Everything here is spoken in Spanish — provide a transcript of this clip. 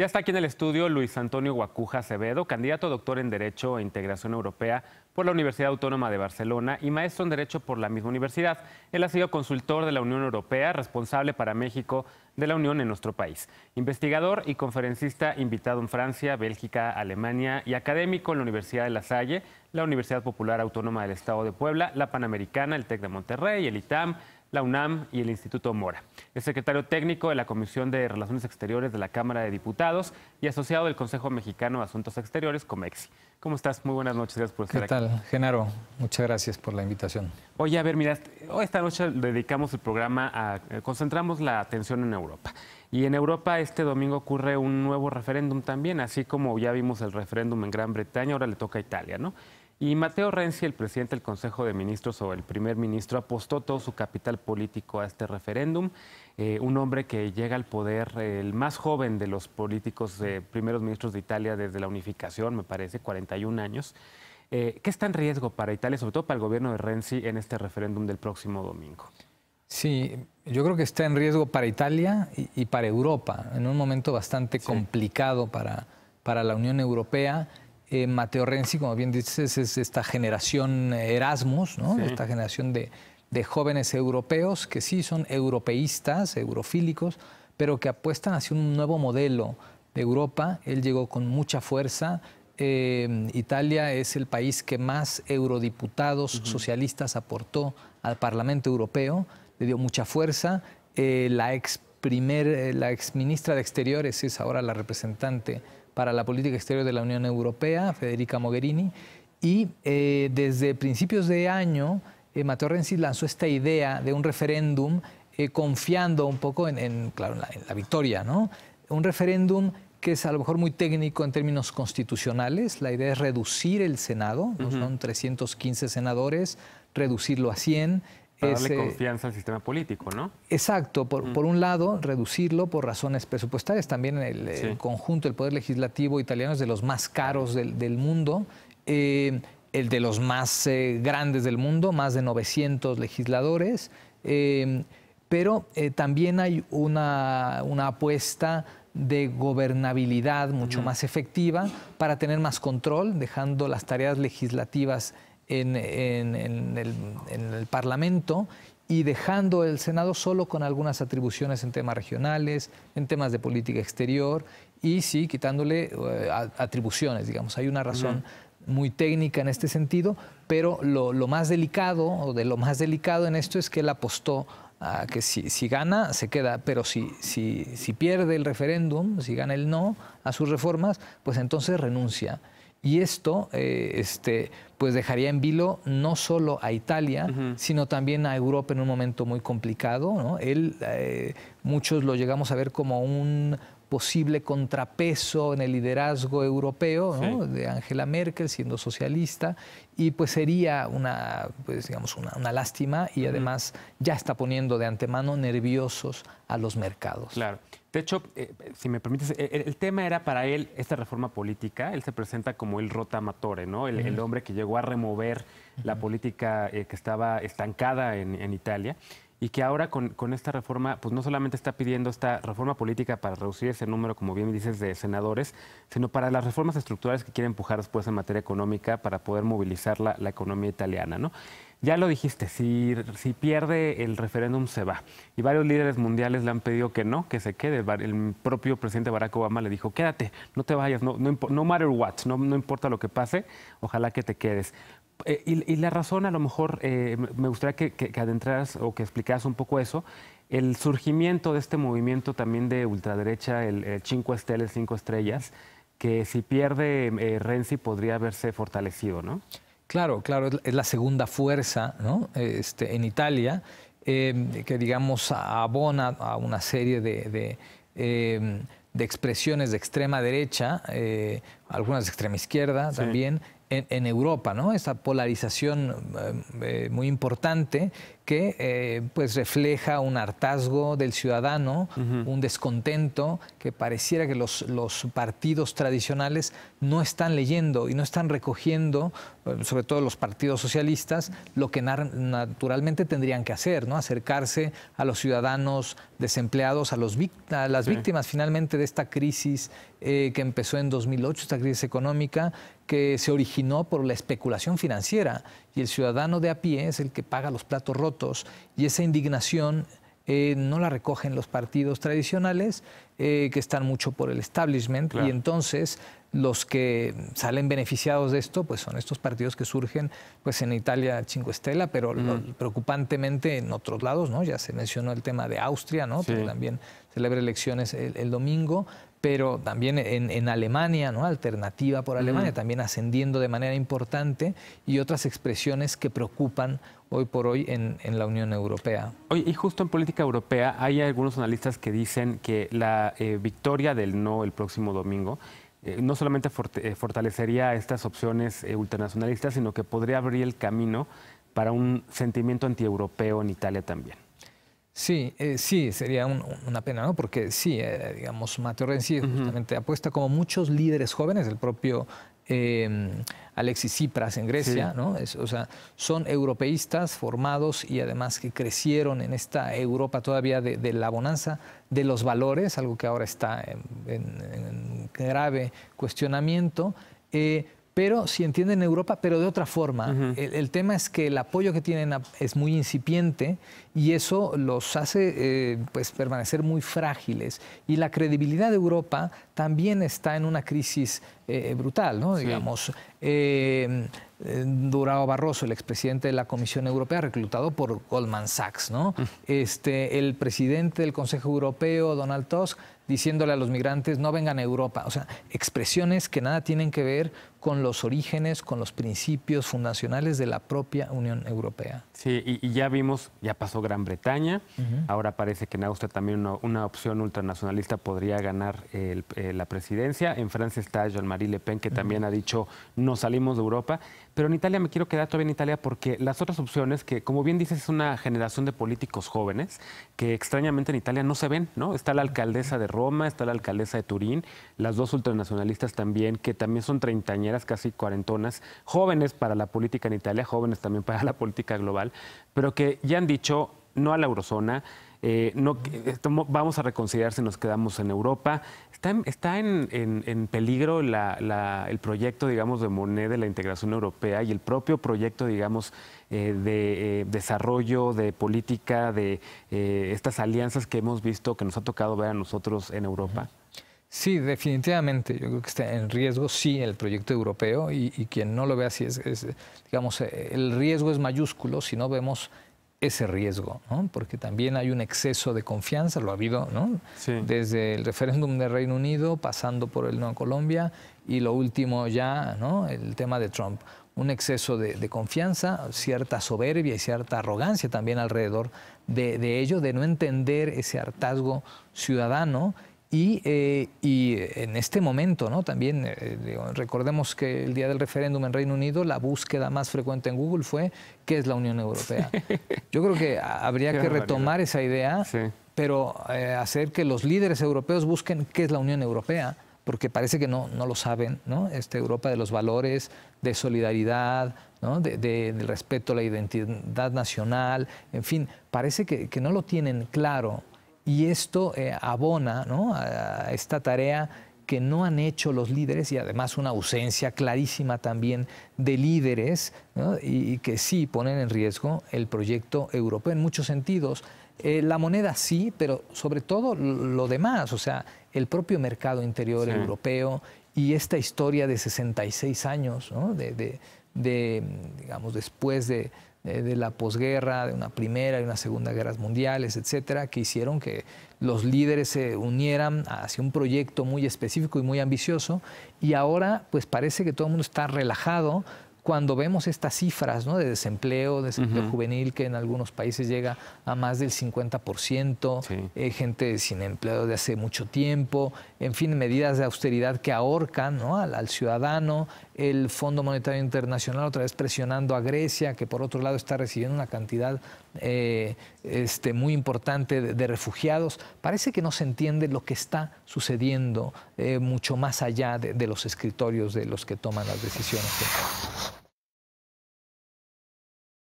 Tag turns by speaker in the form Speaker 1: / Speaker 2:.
Speaker 1: Ya está aquí en el estudio Luis Antonio Guacuja Acevedo, candidato doctor en Derecho e Integración Europea por la Universidad Autónoma de Barcelona y maestro en Derecho por la misma universidad. Él ha sido consultor de la Unión Europea, responsable para México de la Unión en nuestro país, investigador y conferencista invitado en Francia, Bélgica, Alemania y académico en la Universidad de La Salle, la Universidad Popular Autónoma del Estado de Puebla, la Panamericana, el TEC de Monterrey, el ITAM, la UNAM y el Instituto Mora. Es secretario técnico de la Comisión de Relaciones Exteriores de la Cámara de Diputados y asociado del Consejo Mexicano de Asuntos Exteriores, COMEXI. ¿Cómo estás? Muy buenas noches, gracias por estar aquí. ¿Qué tal, Genaro? Muchas gracias por la invitación. Oye, a ver, mira, hoy esta noche dedicamos el programa a. Eh, concentramos la atención en Europa. Y en Europa este domingo ocurre un nuevo referéndum también, así como ya vimos el referéndum en Gran Bretaña, ahora le toca a Italia, ¿no? Y Mateo Renzi, el presidente del Consejo de Ministros o el primer ministro, apostó todo su capital político a este referéndum. Eh, un hombre que llega al poder, el más joven de los políticos, eh, primeros ministros de Italia desde la unificación, me parece, 41 años. Eh, ¿Qué está en riesgo para Italia, sobre todo para el gobierno de Renzi, en este referéndum del próximo domingo?
Speaker 2: Sí, yo creo que está en riesgo para Italia y, para Europa, en un momento bastante complicado para, para la Unión Europea eh, Mateo Renzi, como bien dices, es esta generación Erasmus, Esta generación de, jóvenes europeos que sí son europeístas, eurofílicos, pero que apuestan hacia un nuevo modelo de Europa. Él llegó con mucha fuerza. Eh, Italia es el país que más eurodiputados socialistas aportó al Parlamento Europeo, le dio mucha fuerza. Eh, la ex la ex ministra de Exteriores es ahora la representante para la política exterior de la Unión Europea, Federica Mogherini, y eh, desde principios de año eh, Mateo Renzi lanzó esta idea de un referéndum eh, confiando un poco en, la, victoria, Un referéndum que es a lo mejor muy técnico en términos constitucionales. La idea es reducir el Senado, ¿no? son 315 senadores, reducirlo a 100 para darle
Speaker 1: confianza al sistema político, ¿no?
Speaker 2: Exacto, mm. por, un lado, reducirlo por razones presupuestarias. También el, conjunto del Poder Legislativo italiano es de los más caros del, mundo. Eh, el de los más eh, grandes del mundo, más de 900 legisladores, eh, pero también hay una, apuesta de gobernabilidad mucho más efectiva para tener más control, dejando las tareas legislativas en, el, Parlamento y dejando el Senado solo con algunas atribuciones en temas regionales, en temas de política exterior y sí quitándole eh, atribuciones, digamos. Hay una razón muy técnica en este sentido, pero lo, más delicado o de lo más delicado en esto es que él apostó a que si, gana se queda, pero si, si pierde el referéndum, si gana el no a sus reformas, pues entonces renuncia. Y esto eh, este, pues dejaría en vilo no solo a Italia, sino también a Europa en un momento muy complicado. ¿no? Él, eh, muchos lo llegamos a ver como un posible contrapeso en el liderazgo europeo ¿no? de Angela Merkel siendo socialista y pues sería una pues digamos una, lástima y además ya está
Speaker 1: poniendo de antemano nerviosos a los mercados. Claro. De hecho, eh, si me permites, e, el, tema era para él esta reforma política. Él se presenta como el rotamatore, ¿no? El, hombre que llegó a remover la política eh, que estaba estancada en, en Italia y que ahora con, esta reforma, pues no solamente está pidiendo esta reforma política para reducir ese número, como bien dices, de senadores, sino para las reformas estructurales que quiere empujar después en materia económica para poder movilizar la, economía italiana, ¿no? Ya lo dijiste, si, pierde el referéndum se va. Y varios líderes mundiales le han pedido que no, que se quede. El propio presidente Barack Obama le dijo, quédate, no te vayas, no, no matter what, no, no importa lo que pase, ojalá que te quedes. Eh, y, la razón, a lo mejor, eh, me gustaría que, adentras o que explicaras un poco eso. El surgimiento de este movimiento también de ultraderecha, el, 5 eh, Cinco Esteles, Cinco Estrellas, que si pierde Renzi podría haberse fortalecido, ¿no? Claro, claro, es la segunda fuerza este, en Italia, em,
Speaker 2: que digamos abona a una serie de, em, expresiones de extrema derecha, algunas de extrema izquierda también, en, Europa, ¿no? Esa polarización eh, eh, muy importante que eh, pues refleja un hartazgo del ciudadano, un descontento que pareciera que los, partidos tradicionales no están leyendo y no están recogiendo, sobre todo los partidos socialistas, lo que naturalmente tendrían que hacer, ¿no? Acercarse a los ciudadanos desempleados, a, los las víctimas finalmente de esta crisis que empezó en 2008, esta crisis económica que se originó por la especulación financiera y el ciudadano de a pie es el que paga los platos rotos y esa indignación eh, no la recogen los partidos tradicionales, eh, que están mucho por el establishment, y entonces los que salen beneficiados de esto, pues son estos partidos que surgen, pues en Italia Cinco Estela, pero preocupantemente en otros lados, ¿no? Ya se mencionó el tema de Austria, ¿no? también celebra elecciones el domingo, pero también en, Alemania, ¿no? Alternativa por Alemania, también ascendiendo de manera importante y otras expresiones que preocupan hoy por hoy en, la Unión Europea.
Speaker 1: Hoy y justo en política europea hay algunos analistas que dicen que la eh, victoria del no el próximo domingo eh, no solamente eh, fortalecería estas opciones ultranacionalistas, sino que podría abrir el camino para un sentimiento antieuropeo en Italia también.
Speaker 2: Sí, eh, sí, sería una pena, ¿no? Porque sí, eh, digamos, Mateo Renzi justamente apuesta como muchos líderes jóvenes, el propio em, Alexis Tsipras en Grecia, o sea, son europeístas formados y además que crecieron en esta Europa todavía de, la bonanza de los valores, algo que ahora está en, grave cuestionamiento. Eh, pero si entienden Europa, pero de otra forma. el, tema es que el apoyo que tienen es muy incipiente y eso los hace eh, pues, permanecer muy frágiles. Y la credibilidad de Europa también está en una crisis eh, brutal, ¿no? Digamos. Eh, Durao Barroso, el expresidente de la Comisión Europea, reclutado por Goldman Sachs, ¿no? Mm. Este, el presidente del Consejo Europeo, Donald Tusk, diciéndole a los migrantes no vengan a Europa. O sea, expresiones que nada tienen que ver con los orígenes, con los principios fundacionales de la propia Unión Europea.
Speaker 1: Sí, y, ya vimos, ya pasó Gran Bretaña, ahora parece que en Austria también una, opción ultranacionalista podría ganar eh, la presidencia. En Francia está Jean-Marie Le Pen, que también ha dicho, no salimos de Europa. Pero en Italia me quiero quedar todavía en Italia porque las otras opciones, que como bien dices, es una generación de políticos jóvenes que extrañamente en Italia no se ven, ¿no? Está la alcaldesa de Roma, está la alcaldesa de Turín, las dos ultranacionalistas también, que también son treintañeras casi cuarentonas, jóvenes para la política en Italia, jóvenes también para la política global, pero que ya han dicho no a la eurozona, eh, no, eh, vamos a reconciliarse si nos quedamos en Europa. ¿Está, en, peligro el proyecto, digamos, de Monet de la integración europea y el propio proyecto, digamos, eh, de desarrollo, de política, de estas alianzas que hemos visto, que nos ha tocado ver a nosotros en Europa? Sí,
Speaker 2: definitivamente. Yo creo que está en riesgo, sí, el proyecto europeo y, quien no lo ve así es, digamos, el riesgo es mayúsculo si no vemos ese riesgo, ¿no? porque también hay un exceso de confianza, lo ha habido ¿no? desde el referéndum del Reino Unido, pasando por el no Colombia y lo último ya, ¿no? el tema de Trump. Un exceso de, confianza, cierta soberbia y cierta arrogancia también alrededor de, de ello, de no entender ese hartazgo ciudadano eh, y, en este momento, ¿no? También eh, recordemos que el día del referéndum en Reino Unido, la búsqueda más frecuente en Google fue ¿qué es la Unión Europea? Yo creo que habría que retomar esa idea, pero eh, hacer que los líderes europeos busquen qué es la Unión Europea, porque parece que no, no lo saben, ¿no? Esta Europa de los valores, de solidaridad, de, del respeto a la identidad nacional, en fin, parece que, que no lo tienen claro. Y esto eh, abona a esta tarea que no han hecho los líderes y además una ausencia clarísima también de líderes y, que sí ponen en riesgo el proyecto europeo en muchos sentidos. Eh, la moneda sí, pero sobre todo lo demás, o sea, el propio mercado interior europeo y esta historia de 66 años, de, digamos, después de, eh, de la posguerra, de una primera y una segunda guerras mundiales, etcétera, que hicieron que los líderes se unieran hacia un proyecto muy específico y muy ambicioso. Y ahora, pues parece que todo el mundo está relajado, cuando vemos estas cifras ¿no? de desempleo, desempleo juvenil, que en algunos países llega a más del 50%, eh, gente sin empleo de hace mucho tiempo, en fin, medidas de austeridad que ahorcan ¿no? al, ciudadano, el Fondo Monetario Internacional otra vez presionando a Grecia, que por otro lado está recibiendo una cantidad eh, este, muy importante de, refugiados. Parece que no se entiende lo que está sucediendo eh, mucho más allá de, los escritorios de los que toman las decisiones.